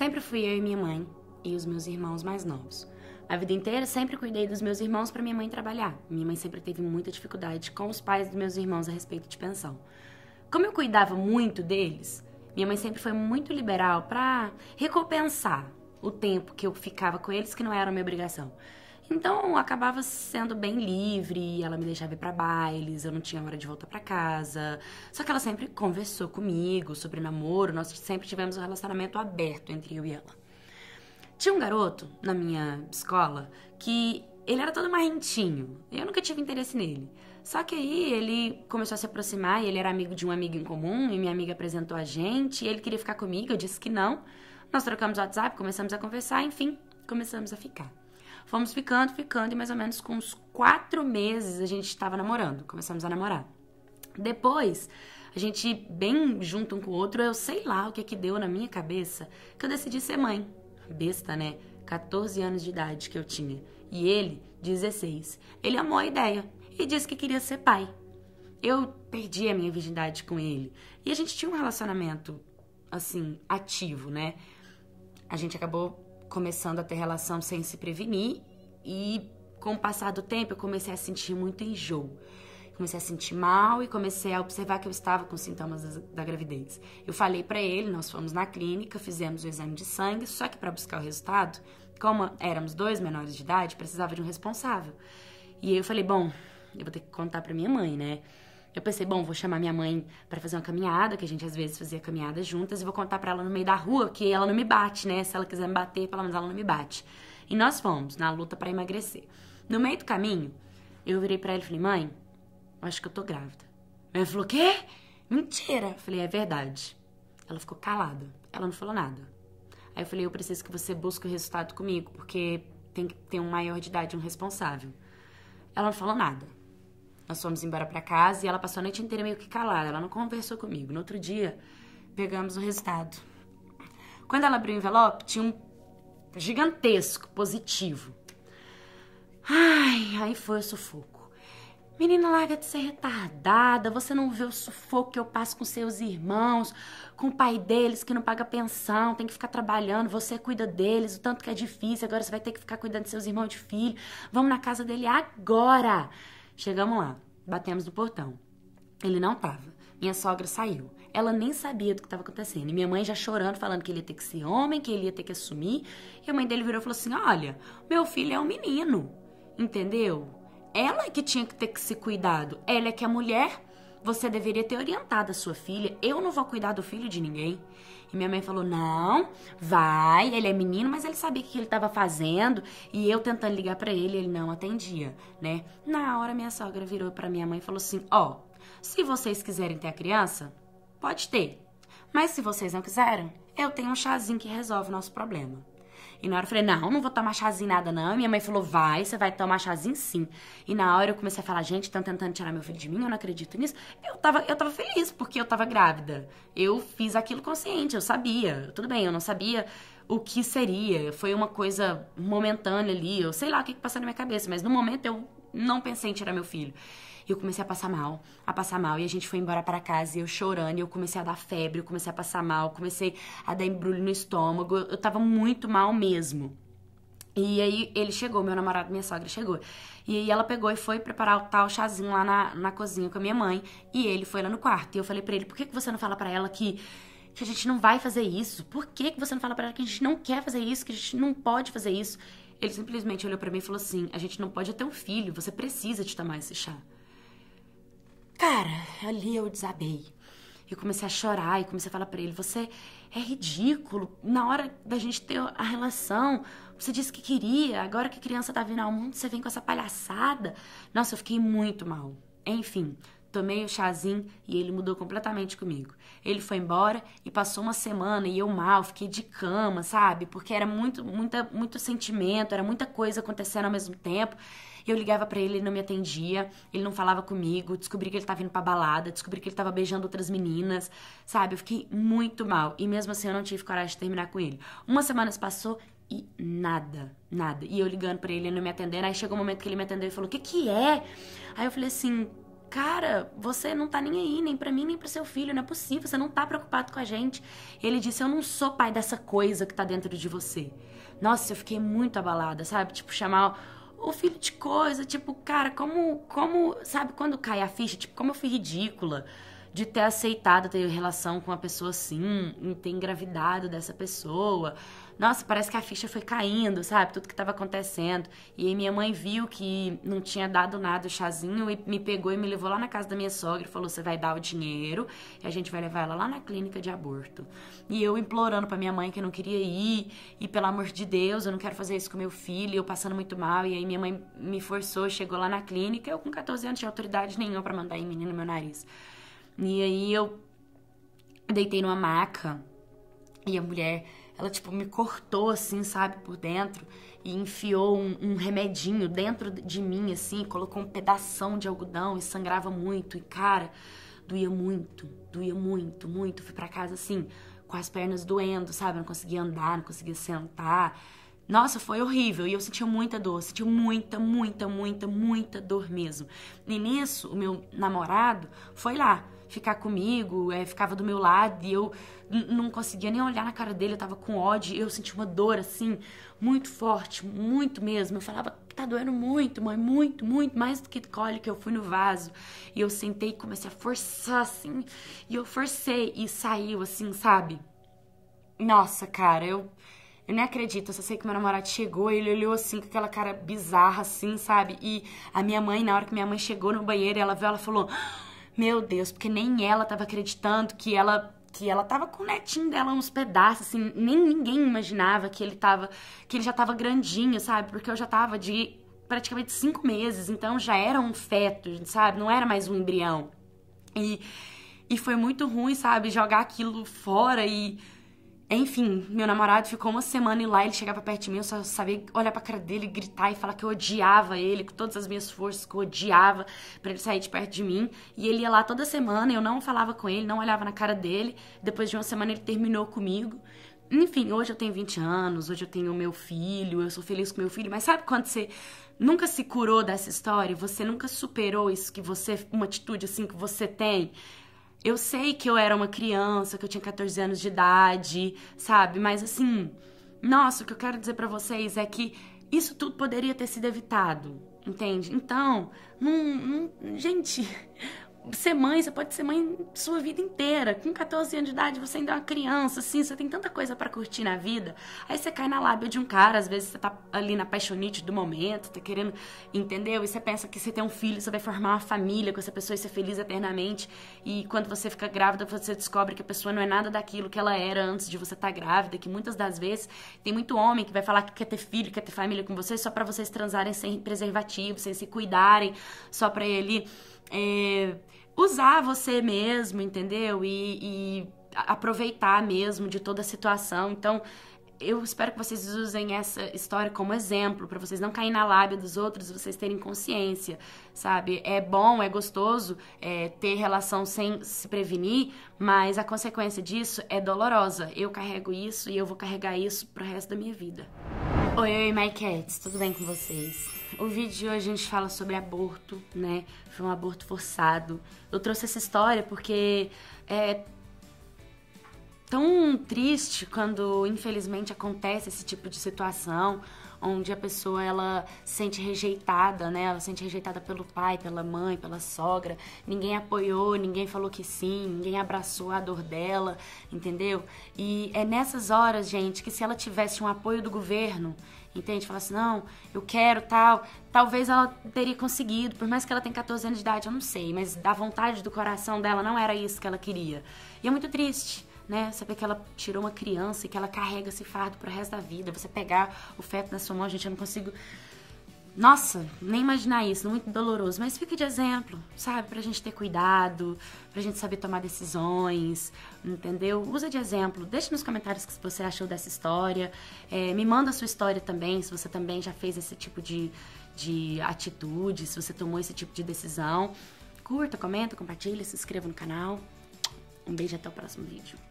Sempre fui eu e minha mãe e os meus irmãos mais novos. A vida inteira sempre cuidei dos meus irmãos para minha mãe trabalhar. Minha mãe sempre teve muita dificuldade com os pais dos meus irmãos a respeito de pensão. Como eu cuidava muito deles, minha mãe sempre foi muito liberal para recompensar o tempo que eu ficava com eles que não era minha obrigação. Então acabava sendo bem livre, ela me deixava ir pra bailes, eu não tinha hora de voltar para casa. Só que ela sempre conversou comigo sobre namoro, nós sempre tivemos um relacionamento aberto entre eu e ela. Tinha um garoto na minha escola que ele era todo marrentinho, eu nunca tive interesse nele. Só que aí ele começou a se aproximar, ele era amigo de um amigo em comum, e minha amiga apresentou a gente, e ele queria ficar comigo, eu disse que não. Nós trocamos o WhatsApp, começamos a conversar, enfim, começamos a ficar. Fomos ficando, ficando, e mais ou menos com uns quatro meses a gente estava namorando. Começamos a namorar. Depois, a gente bem junto um com o outro, eu sei lá o que é que deu na minha cabeça, que eu decidi ser mãe. Besta, né? 14 anos de idade que eu tinha. E ele, 16. Ele amou a ideia e disse que queria ser pai. Eu perdi a minha virgindade com ele. E a gente tinha um relacionamento, assim, ativo, né? A gente acabou começando a ter relação sem se prevenir e com o passar do tempo eu comecei a sentir muito enjoo. Comecei a sentir mal e comecei a observar que eu estava com sintomas da gravidez. Eu falei para ele, nós fomos na clínica, fizemos o exame de sangue, só que para buscar o resultado, como éramos dois menores de idade, precisava de um responsável. E eu falei, bom, eu vou ter que contar para minha mãe, né? Eu pensei, bom, vou chamar minha mãe para fazer uma caminhada, que a gente às vezes fazia caminhadas juntas, e vou contar para ela no meio da rua que ela não me bate, né? Se ela quiser me bater, pelo menos ela não me bate. E nós fomos na luta para emagrecer. No meio do caminho, eu virei para ela e falei, mãe, eu acho que eu tô grávida. Ela falou, quê? Mentira! Eu falei, é verdade. Ela ficou calada. Ela não falou nada. Aí eu falei, eu preciso que você busque o resultado comigo, porque tem que ter um maior de idade, um responsável. Ela não falou nada. Nós fomos embora para casa e ela passou a noite inteira meio que calada, ela não conversou comigo. No outro dia, pegamos o resultado. Quando ela abriu o envelope, tinha um gigantesco positivo. Ai, aí foi o sufoco. Menina, larga de ser retardada. Você não vê o sufoco que eu passo com seus irmãos, com o pai deles que não paga pensão, tem que ficar trabalhando. Você cuida deles, o tanto que é difícil. Agora você vai ter que ficar cuidando de seus irmãos de filho. Vamos na casa dele agora. Chegamos lá, batemos no portão. Ele não tava. Minha sogra saiu. Ela nem sabia do que estava acontecendo. E minha mãe já chorando, falando que ele ia ter que ser homem, que ele ia ter que assumir. E a mãe dele virou e falou assim: Olha, meu filho é um menino. Entendeu? Ela é que tinha que ter que se cuidado. Ela é que é mulher você deveria ter orientado a sua filha. Eu não vou cuidar do filho de ninguém. E minha mãe falou: Não, vai. Ele é menino, mas ele sabia o que ele estava fazendo. E eu tentando ligar para ele, ele não atendia, né? Na hora, minha sogra virou para minha mãe e falou assim: Ó, oh, se vocês quiserem ter a criança, pode ter. Mas se vocês não quiserem, eu tenho um chazinho que resolve o nosso problema. E na hora eu falei, não, não vou tomar chazinho nada não. E minha mãe falou, vai, você vai tomar chazinho sim. E na hora eu comecei a falar, gente, estão tentando tirar meu filho de mim, eu não acredito nisso. Eu tava, eu tava feliz porque eu tava grávida. Eu fiz aquilo consciente, eu sabia. Tudo bem, eu não sabia o que seria. Foi uma coisa momentânea ali, eu sei lá o que, que passou na minha cabeça, mas no momento eu não pensei em tirar meu filho eu comecei a passar mal, a passar mal. E a gente foi embora para casa e eu chorando. E eu comecei a dar febre, eu comecei a passar mal, comecei a dar embrulho no estômago. Eu, eu tava muito mal mesmo. E aí ele chegou, meu namorado, minha sogra chegou. E aí ela pegou e foi preparar o tal chazinho lá na, na cozinha com a minha mãe. E ele foi lá no quarto. E eu falei para ele, por que, que você não fala para ela que que a gente não vai fazer isso? Por que, que você não fala para ela que a gente não quer fazer isso, que a gente não pode fazer isso? Ele simplesmente olhou para mim e falou assim: a gente não pode ter um filho, você precisa de tomar esse chá. Cara, ali eu desabei. Eu comecei a chorar e comecei a falar para ele: você é ridículo. Na hora da gente ter a relação, você disse que queria. Agora que a criança tá vindo ao mundo, você vem com essa palhaçada. Nossa, eu fiquei muito mal. Enfim, Tomei o chazinho e ele mudou completamente comigo. Ele foi embora e passou uma semana e eu mal, fiquei de cama, sabe? Porque era muito, muita, muito sentimento, era muita coisa acontecendo ao mesmo tempo. Eu ligava para ele, ele não me atendia, ele não falava comigo, descobri que ele tava indo pra balada, descobri que ele tava beijando outras meninas, sabe? Eu fiquei muito mal e mesmo assim eu não tive coragem de terminar com ele. Uma semana se passou e nada, nada. E eu ligando para ele, ele não me atendendo. Aí chegou um momento que ele me atendeu e falou: "O que que é?" Aí eu falei assim: Cara, você não tá nem aí, nem pra mim, nem pro seu filho, não é possível, você não tá preocupado com a gente. Ele disse: Eu não sou pai dessa coisa que tá dentro de você. Nossa, eu fiquei muito abalada, sabe? Tipo, chamar o filho de coisa, tipo, cara, como, como, sabe, quando cai a ficha, tipo, como eu fui ridícula de ter aceitado ter relação com uma pessoa assim, ter engravidado dessa pessoa. Nossa, parece que a ficha foi caindo, sabe? Tudo que estava acontecendo. E aí minha mãe viu que não tinha dado nada o chazinho e me pegou e me levou lá na casa da minha sogra e falou: "Você vai dar o dinheiro e a gente vai levar ela lá na clínica de aborto". E eu implorando para minha mãe que eu não queria ir e pelo amor de Deus, eu não quero fazer isso com meu filho, eu passando muito mal. E aí minha mãe me forçou, chegou lá na clínica, eu com 14 anos tinha autoridade nenhuma para mandar em menino no meu nariz. E aí eu deitei numa maca e a mulher ela, tipo, me cortou, assim, sabe, por dentro e enfiou um, um, remedinho dentro de mim, assim, colocou um pedaço de algodão e sangrava muito. E, cara, doía muito, doía muito, muito. Fui para casa, assim, com as pernas doendo, sabe? Não conseguia andar, não conseguia sentar. Nossa, foi horrível e eu sentia muita dor, sentia muita, muita, muita, muita dor mesmo. E nisso, o meu namorado foi lá ficar comigo, é, ficava do meu lado e eu não conseguia nem olhar na cara dele, eu tava com ódio, eu senti uma dor assim, muito forte, muito mesmo. Eu falava, tá doendo muito, mãe, muito, muito, mais do que cólica. Eu fui no vaso e eu sentei e comecei a forçar assim, e eu forcei e saiu assim, sabe? Nossa, cara, eu. Eu nem acredito, eu só sei que meu namorado chegou, e ele olhou assim com aquela cara bizarra, assim, sabe? E a minha mãe, na hora que minha mãe chegou no banheiro, ela viu, ela falou. Meu Deus, porque nem ela tava acreditando que ela que ela tava com o netinho dela uns pedaços, assim, nem ninguém imaginava que ele tava, que ele já tava grandinho, sabe? Porque eu já tava de praticamente cinco meses, então já era um feto, sabe? Não era mais um embrião. E, e foi muito ruim, sabe? Jogar aquilo fora e enfim, meu namorado ficou uma semana lá, ele chegava perto de mim, eu só sabia olhar pra cara dele, gritar e falar que eu odiava ele, com todas as minhas forças, que eu odiava, pra ele sair de perto de mim. E ele ia lá toda semana, eu não falava com ele, não olhava na cara dele. Depois de uma semana ele terminou comigo. Enfim, hoje eu tenho 20 anos, hoje eu tenho meu filho, eu sou feliz com meu filho, mas sabe quando você nunca se curou dessa história? Você nunca superou isso que você, uma atitude assim que você tem? eu sei que eu era uma criança, que eu tinha 14 anos de idade, sabe? Mas assim, nossa, o que eu quero dizer para vocês é que isso tudo poderia ter sido evitado, entende? Então, não, não gente, ser mãe, você pode ser mãe sua vida inteira. Com 14 anos de idade, você ainda é uma criança, assim, você tem tanta coisa para curtir na vida. Aí você cai na lábia de um cara, às vezes você tá ali na paixonite do momento, tá querendo, entendeu? E você pensa que você tem um filho, você vai formar uma família com essa pessoa e ser feliz eternamente. E quando você fica grávida, você descobre que a pessoa não é nada daquilo que ela era antes de você estar tá grávida, que muitas das vezes tem muito homem que vai falar que quer ter filho, quer ter família com você, só para vocês transarem sem preservativo, sem se cuidarem, só para ele é, usar você mesmo, entendeu? E, e aproveitar mesmo de toda a situação. Então, eu espero que vocês usem essa história como exemplo, para vocês não caírem na lábia dos outros, vocês terem consciência, sabe? É bom, é gostoso é, ter relação sem se prevenir, mas a consequência disso é dolorosa. Eu carrego isso e eu vou carregar isso pro resto da minha vida. Oi, oi, my cats, tudo bem com vocês? o vídeo de hoje a gente fala sobre aborto, né? Foi um aborto forçado. Eu trouxe essa história porque é tão triste quando, infelizmente, acontece esse tipo de situação onde a pessoa ela sente rejeitada, né? Ela sente rejeitada pelo pai, pela mãe, pela sogra. Ninguém apoiou, ninguém falou que sim, ninguém abraçou a dor dela, entendeu? E é nessas horas, gente, que se ela tivesse um apoio do governo, Entende? Fala assim, não, eu quero tal. Talvez ela teria conseguido, por mais que ela tenha 14 anos de idade, eu não sei. Mas da vontade do coração dela não era isso que ela queria. E é muito triste. Né? Saber que ela tirou uma criança e que ela carrega esse fardo pro resto da vida. Você pegar o feto na sua mão, gente, eu não consigo nossa, nem imaginar isso, muito doloroso. Mas fica de exemplo, sabe? Pra gente ter cuidado, pra gente saber tomar decisões, entendeu? Usa de exemplo. Deixa nos comentários o que você achou dessa história. É, me manda a sua história também, se você também já fez esse tipo de, de atitude, se você tomou esse tipo de decisão. Curta, comenta, compartilha, se inscreva no canal. Um beijo até o próximo vídeo.